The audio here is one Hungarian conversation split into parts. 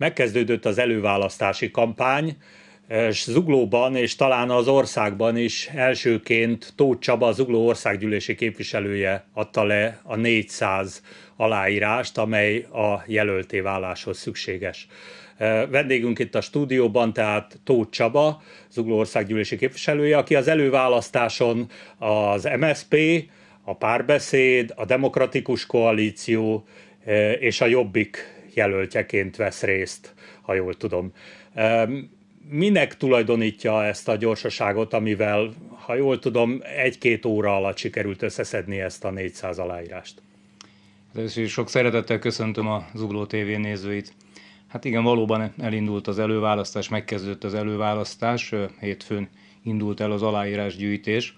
megkezdődött az előválasztási kampány, és eh, Zuglóban és talán az országban is elsőként Tóth Csaba, Zugló országgyűlési képviselője adta le a 400 aláírást, amely a jelölté váláshoz szükséges. Eh, Vendégünk itt a stúdióban, tehát Tóth Csaba, Zugló országgyűlési képviselője, aki az előválasztáson az MSP, a párbeszéd, a demokratikus koalíció eh, és a Jobbik jelöltjeként vesz részt, ha jól tudom. Minek tulajdonítja ezt a gyorsaságot, amivel, ha jól tudom, egy-két óra alatt sikerült összeszedni ezt a 400 aláírást? Hát először is sok szeretettel köszöntöm a Zugló TV nézőit. Hát igen, valóban elindult az előválasztás, megkezdődött az előválasztás, hétfőn indult el az aláírásgyűjtés,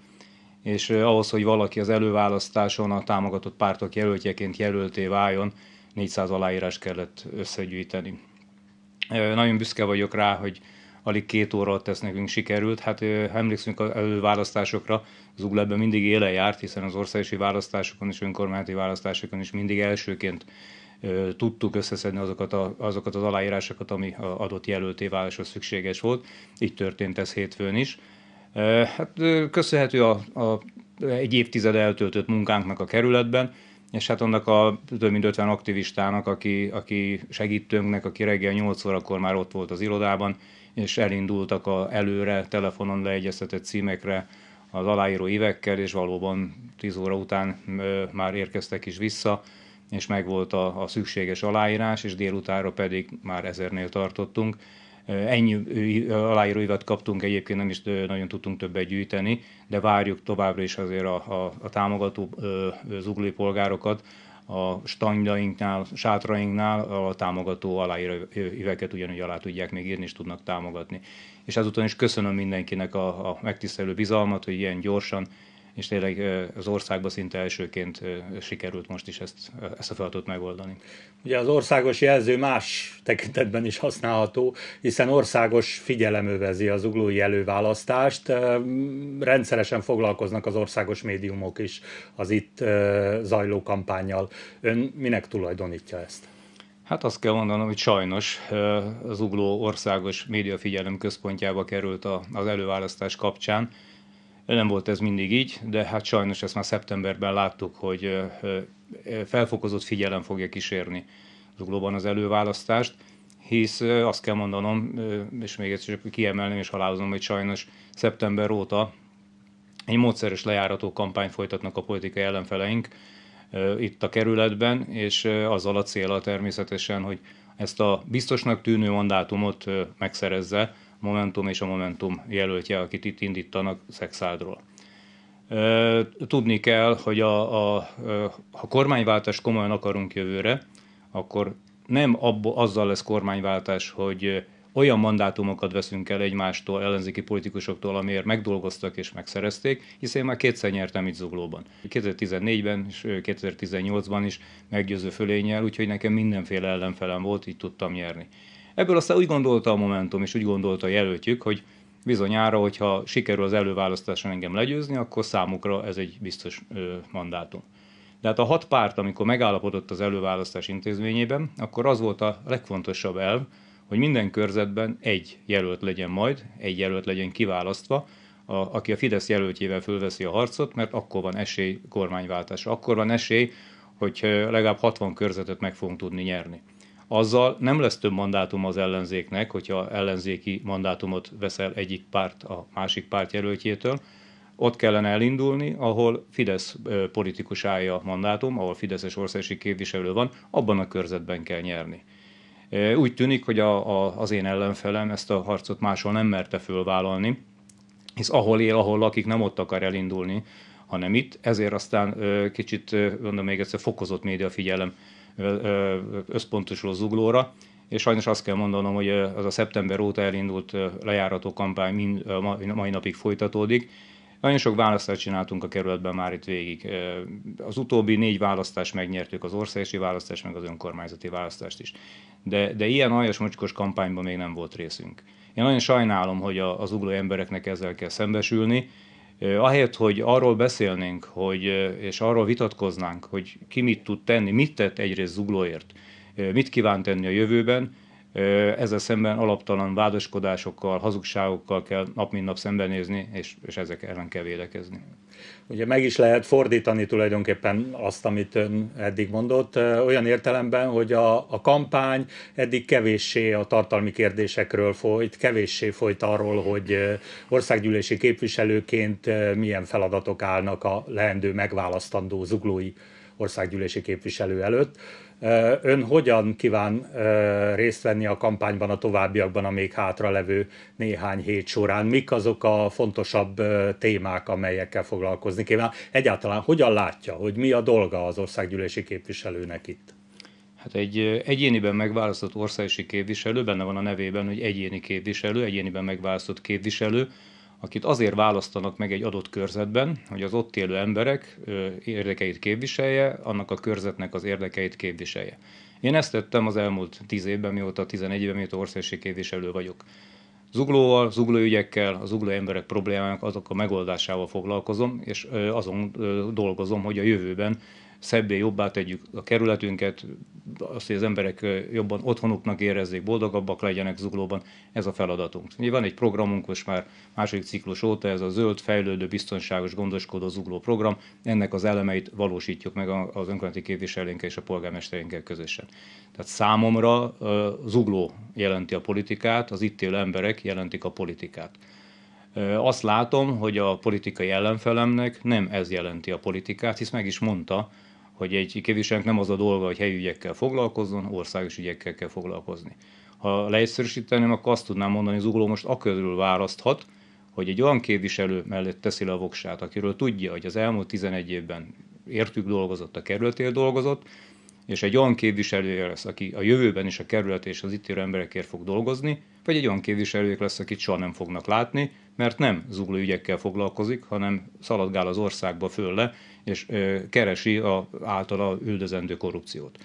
és ahhoz, hogy valaki az előválasztáson a támogatott pártok jelöltjeként jelölté váljon, 400 aláírás kellett összegyűjteni. Nagyon büszke vagyok rá, hogy alig két óra alatt ezt nekünk sikerült. Hát ha emlékszünk az előválasztásokra, Zuglebben mindig éle járt, hiszen az országosi választásokon és önkormányzati választásokon is mindig elsőként tudtuk összeszedni azokat, a, azokat az aláírásokat, ami adott jelölté válaszhoz szükséges volt. Így történt ez hétfőn is. Hát köszönhető a, a egy évtized eltöltött munkánknak a kerületben, és hát annak a több mint 50 aktivistának, aki, aki segítőnknek, aki reggel 8 órakor már ott volt az irodában, és elindultak a előre telefonon leegyeztetett címekre az aláíró évekkel, és valóban 10 óra után már érkeztek is vissza, és megvolt a, a szükséges aláírás, és délutára pedig már ezernél tartottunk. Ennyi aláíróivat kaptunk, egyébként nem is nagyon tudtunk többet gyűjteni, de várjuk továbbra is azért a, a, a támogató zuglói polgárokat, a standjainknál, sátrainknál a támogató aláíróiveket ugyanúgy alá tudják még írni, és tudnak támogatni. És ezúton is köszönöm mindenkinek a, a megtisztelő bizalmat, hogy ilyen gyorsan és tényleg az országban szinte elsőként sikerült most is ezt, ezt a feladatot megoldani. Ugye az országos jelző más tekintetben is használható, hiszen országos figyelem övezi az uglói előválasztást. Rendszeresen foglalkoznak az országos médiumok is az itt zajló kampányjal. Ön minek tulajdonítja ezt? Hát azt kell mondanom, hogy sajnos az Ugló Országos Médiafigyelem Központjába került az előválasztás kapcsán, nem volt ez mindig így, de hát sajnos ezt már szeptemberben láttuk, hogy felfokozott figyelem fogja kísérni zuglóban az előválasztást, hisz azt kell mondanom, és még egyszer csak kiemelném és halálozom, hogy sajnos szeptember óta egy módszeres lejárató kampány folytatnak a politikai ellenfeleink itt a kerületben, és azzal a célral természetesen, hogy ezt a biztosnak tűnő mandátumot megszerezze Momentum és a Momentum jelöltje, akit itt indítanak Szexádról. Tudni kell, hogy a, a, ha kormányváltást komolyan akarunk jövőre, akkor nem abba, azzal lesz kormányváltás, hogy olyan mandátumokat veszünk el egymástól, ellenzéki politikusoktól, amiért megdolgoztak és megszerezték, hiszen én már kétszer nyertem itt zuglóban. 2014-ben és 2018-ban is meggyőző fölényel, úgyhogy nekem mindenféle ellenfelem volt, így tudtam nyerni. Ebből aztán úgy gondolta a Momentum, és úgy gondolta a jelöltjük, hogy bizonyára, hogyha sikerül az előválasztáson engem legyőzni, akkor számukra ez egy biztos ö, mandátum. De hát a hat párt, amikor megállapodott az előválasztás intézményében, akkor az volt a legfontosabb elv, hogy minden körzetben egy jelölt legyen majd, egy jelölt legyen kiválasztva, a, aki a Fidesz jelöltjével fölveszi a harcot, mert akkor van esély kormányváltás, akkor van esély, hogy legalább 60 körzetet meg fogunk tudni nyerni azzal nem lesz több mandátum az ellenzéknek, hogyha ellenzéki mandátumot veszel egyik párt a másik párt jelöltjétől. Ott kellene elindulni, ahol Fidesz politikusája a mandátum, ahol Fideszes országosi képviselő van, abban a körzetben kell nyerni. Úgy tűnik, hogy a, a, az én ellenfelem ezt a harcot máshol nem merte fölvállalni, hisz ahol él, ahol lakik, nem ott akar elindulni, hanem itt, ezért aztán kicsit, mondom még egyszer, fokozott média figyelem összpontosul zuglóra, és sajnos azt kell mondanom, hogy az a szeptember óta elindult lejárató kampány mind, mai napig folytatódik. Nagyon sok választást csináltunk a kerületben már itt végig. Az utóbbi négy választást megnyertük, az országosi választást, meg az önkormányzati választást is. De, de ilyen aljas mocskos kampányban még nem volt részünk. Én nagyon sajnálom, hogy az ugló embereknek ezzel kell szembesülni, Ahelyett, hogy arról beszélnénk, hogy, és arról vitatkoznánk, hogy ki mit tud tenni, mit tett egyrészt zuglóért, mit kíván tenni a jövőben, ezzel szemben alaptalan vádaskodásokkal, hazugságokkal kell nap mint nap szembenézni, és, és ezek ellen kell védekezni. Ugye meg is lehet fordítani tulajdonképpen azt, amit ön eddig mondott, olyan értelemben, hogy a, a kampány eddig kevéssé a tartalmi kérdésekről folyt, kevéssé folyt arról, hogy országgyűlési képviselőként milyen feladatok állnak a leendő megválasztandó zuglói országgyűlési képviselő előtt. Ön hogyan kíván részt venni a kampányban a továbbiakban a még hátra levő néhány hét során? Mik azok a fontosabb témák, amelyekkel foglalkozni kíván? Egyáltalán hogyan látja, hogy mi a dolga az országgyűlési képviselőnek itt? Hát egy egyéniben megválasztott országosi képviselő, benne van a nevében, hogy egyéni képviselő, egyéniben megválasztott képviselő, akit azért választanak meg egy adott körzetben, hogy az ott élő emberek érdekeit képviselje, annak a körzetnek az érdekeit képviselje. Én ezt tettem az elmúlt 10 évben, mióta 11 évben, mióta országosi képviselő vagyok. Zuglóval, ügyekkel, a zugló emberek problémának azok a megoldásával foglalkozom, és azon dolgozom, hogy a jövőben szebbé, jobbá tegyük a kerületünket, azt, hogy az emberek jobban otthonuknak érezzék, boldogabbak legyenek zuglóban, ez a feladatunk. Van egy programunk most már második ciklus óta, ez a zöld, fejlődő, biztonságos, gondoskodó zugló program, ennek az elemeit valósítjuk meg az önkormányzati képviselőnkkel és a polgármesterünkkel közösen. Tehát számomra zugló jelenti a politikát, az itt élő emberek jelentik a politikát. Azt látom, hogy a politikai ellenfelemnek nem ez jelenti a politikát, hisz meg is mondta, hogy egy képviselőnek nem az a dolga, hogy helyi ügyekkel foglalkozzon, országos ügyekkel kell foglalkozni. Ha leegyszerűsíteném, akkor azt tudnám mondani, hogy Zugló most akörül választhat, hogy egy olyan képviselő mellett teszi le a voksát, akiről tudja, hogy az elmúlt 11 évben értük dolgozott, a kerületért dolgozott, és egy olyan képviselője lesz, aki a jövőben is a kerület és az itt élő emberekért fog dolgozni, vagy egy olyan képviselőjük lesz, akit soha nem fognak látni, mert nem zugló ügyekkel foglalkozik, hanem szaladgál az országba fölle, és keresi a általa üldözendő korrupciót.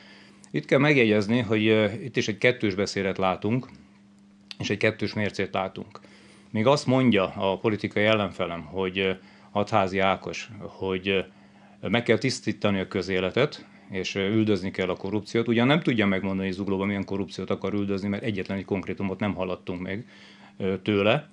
Itt kell megjegyezni, hogy itt is egy kettős beszédet látunk, és egy kettős mércét látunk. Még azt mondja a politikai ellenfelem, hogy Hatházi Ákos, hogy meg kell tisztítani a közéletet, és üldözni kell a korrupciót. Ugyan nem tudja megmondani Zuglóban, milyen korrupciót akar üldözni, mert egyetlen egy konkrétumot nem hallottunk még tőle.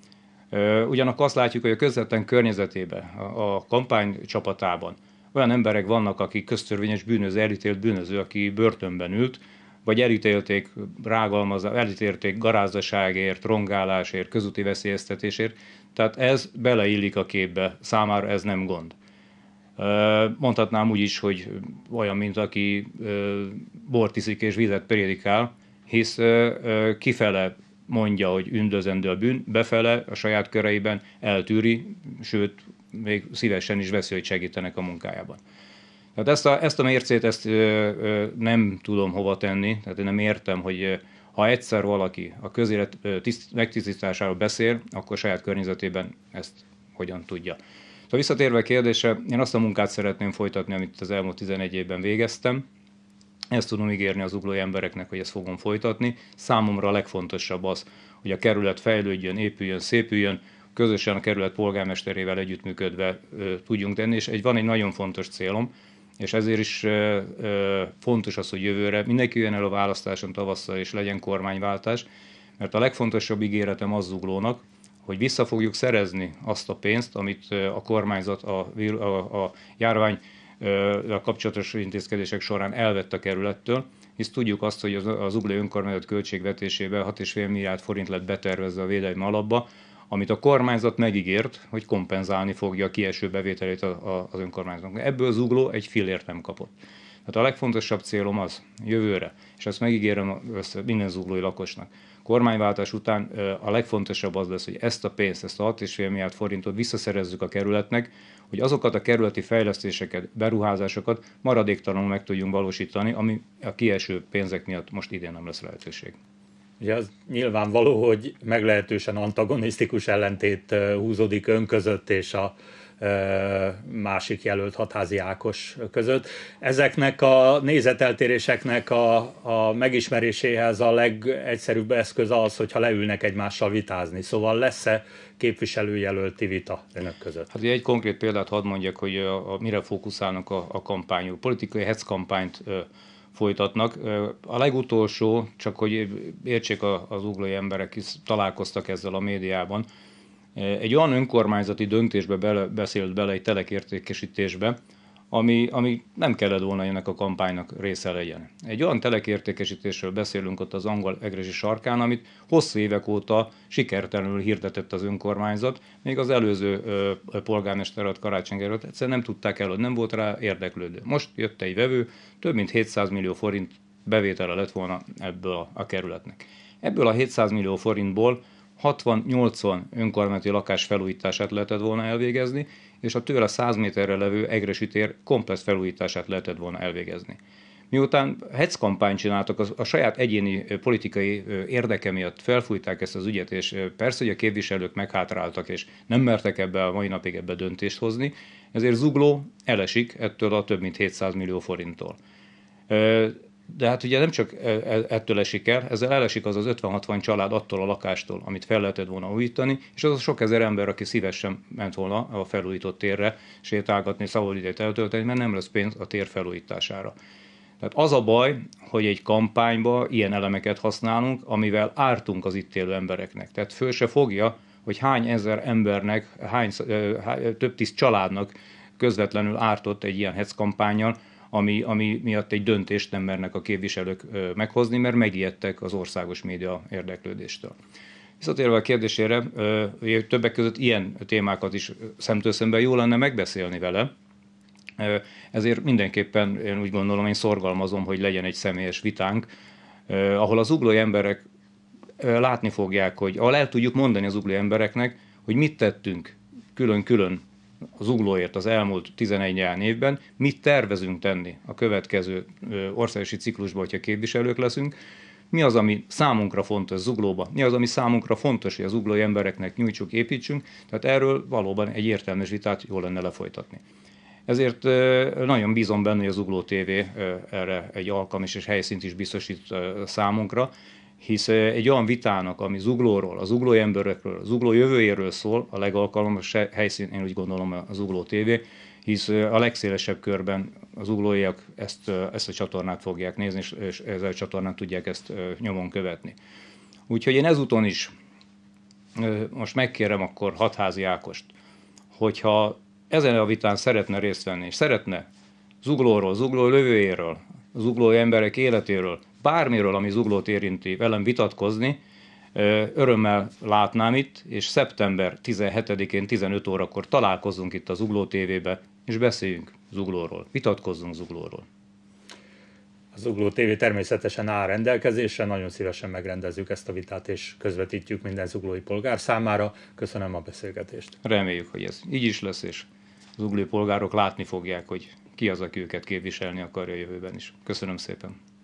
Ugyanakkor azt látjuk, hogy a közvetlen környezetében, a kampány csapatában olyan emberek vannak, akik köztörvényes bűnöző, elítélt bűnöző, aki börtönben ült, vagy elítélték rágalmazás, elítélték garázdaságért, rongálásért, közúti veszélyeztetésért. Tehát ez beleillik a képbe, számára ez nem gond. Mondhatnám úgy is, hogy olyan, mint aki bort iszik és vizet prédikál, hisz kifele mondja, hogy ündözendő a bűn, befele a saját köreiben eltűri, sőt, még szívesen is veszi, hogy segítenek a munkájában. Tehát ezt a, ezt a mércét ezt nem tudom hova tenni, tehát én nem értem, hogy ha egyszer valaki a közélet megtisztításáról beszél, akkor saját környezetében ezt hogyan tudja. Szóval visszatérve a kérdésre, én azt a munkát szeretném folytatni, amit az elmúlt 11 évben végeztem. Ezt tudom ígérni az uglói embereknek, hogy ezt fogom folytatni. Számomra a legfontosabb az, hogy a kerület fejlődjön, épüljön, szépüljön, közösen a kerület polgármesterével együttműködve ö, tudjunk tenni, és egy, van egy nagyon fontos célom, és ezért is ö, ö, fontos az, hogy jövőre mindenki jön el a választáson tavasszal, és legyen kormányváltás, mert a legfontosabb ígéretem az zuglónak, hogy vissza fogjuk szerezni azt a pénzt, amit a kormányzat a, a, a járvány a kapcsolatos intézkedések során elvett a kerülettől, hisz tudjuk azt, hogy az, az Ugli önkormányzat költségvetésébe 6,5 milliárd forint lett betervezve a védelmi alapba, amit a kormányzat megígért, hogy kompenzálni fogja a kieső bevételét a, a, az önkormányzatnak. Ebből az ugló egy fillért nem kapott. Tehát a legfontosabb célom az jövőre, és ezt megígérem össze minden zuglói lakosnak, kormányváltás után a legfontosabb az lesz, hogy ezt a pénzt, ezt a 6,5 milliárd forintot visszaszerezzük a kerületnek, hogy azokat a kerületi fejlesztéseket, beruházásokat maradéktalanul meg tudjunk valósítani, ami a kieső pénzek miatt most idén nem lesz lehetőség. Ugye az nyilvánvaló, hogy meglehetősen antagonisztikus ellentét húzódik ön között és a másik jelölt hatházi Ákos között. Ezeknek a nézeteltéréseknek a, a megismeréséhez a legegyszerűbb eszköz az, hogyha leülnek egymással vitázni. Szóval lesz-e képviselőjelölti vita önök között? Hát egy konkrét példát hadd mondjak, hogy a, a, mire fókuszálnak a, a kampányok. Politikai hetszkampányt kampányt folytatnak. A legutolsó, csak hogy értsék az uglói emberek, is találkoztak ezzel a médiában, egy olyan önkormányzati döntésbe bele, beszélt bele, egy telekértékesítésbe, ami, ami nem kellett volna ennek a kampánynak része legyen. Egy olyan telekértékesítésről beszélünk ott az angol egresi sarkán, amit hosszú évek óta sikertelenül hirdetett az önkormányzat, még az előző ö, polgármester alatt karácsonyra egyszerűen nem tudták el, hogy nem volt rá érdeklődő. Most jött egy vevő, több mint 700 millió forint bevétele lett volna ebből a, a kerületnek. Ebből a 700 millió forintból 60-80 önkormányzati lakás felújítását lehetett volna elvégezni, és a tőle 100 méterre levő Egresi tér komplex felújítását lehetett volna elvégezni. Miután hetsz kampányt csináltak, a saját egyéni politikai érdeke miatt felfújták ezt az ügyet, és persze, hogy a képviselők meghátráltak, és nem mertek ebbe a mai napig ebbe döntést hozni, ezért Zugló elesik ettől a több mint 700 millió forinttól. De hát ugye nem csak e, e, ettől esik el, ezzel elesik az az 50-60 család attól a lakástól, amit fel lehetett volna újítani, és az a sok ezer ember, aki szívesen ment volna a felújított térre sétálgatni, szabad idejét eltölteni, mert nem lesz pénz a tér felújítására. Tehát az a baj, hogy egy kampányba ilyen elemeket használunk, amivel ártunk az itt élő embereknek. Tehát föl se fogja, hogy hány ezer embernek, hány, e, több tíz családnak közvetlenül ártott egy ilyen hetsz kampányjal, ami, ami miatt egy döntést nem mernek a képviselők meghozni, mert megijedtek az országos média érdeklődéstől. Visszatérve a kérdésére, többek között ilyen témákat is szemtől szemben jó lenne megbeszélni vele, ezért mindenképpen én úgy gondolom, én szorgalmazom, hogy legyen egy személyes vitánk, ahol az ugló emberek látni fogják, hogy ahol el tudjuk mondani az ugló embereknek, hogy mit tettünk külön-külön az uglóért az elmúlt 11 évben, mit tervezünk tenni a következő országosi ciklusban, hogyha képviselők leszünk, mi az, ami számunkra fontos zuglóba, mi az, ami számunkra fontos, hogy az zuglói embereknek nyújtsuk, építsünk, tehát erről valóban egy értelmes vitát jól lenne lefolytatni. Ezért nagyon bízom benne, hogy az zugló TV erre egy alkalmas és helyszínt is biztosít számunkra, hisz egy olyan vitának, ami zuglóról, az zugló emberekről, az zugló jövőjéről szól, a legalkalmas helyszín, én úgy gondolom a zugló tévé, hisz a legszélesebb körben az uglóiak ezt, ezt a csatornát fogják nézni, és, és ezzel a csatornán tudják ezt nyomon követni. Úgyhogy én ezúton is most megkérem akkor hatházi Ákost, hogyha ezen a vitán szeretne részt venni, és szeretne zuglóról, zugló lövőjéről, zugló emberek életéről bármiről, ami zuglót érinti, velem vitatkozni, örömmel látnám itt, és szeptember 17-én 15 órakor találkozunk itt a Zugló TV-be, és beszéljünk Zuglóról, vitatkozzunk Zuglóról. A Zugló TV természetesen áll rendelkezésre, nagyon szívesen megrendezzük ezt a vitát, és közvetítjük minden zuglói polgár számára. Köszönöm a beszélgetést. Reméljük, hogy ez így is lesz, és zuglói polgárok látni fogják, hogy ki az, aki őket képviselni akarja a jövőben is. Köszönöm szépen.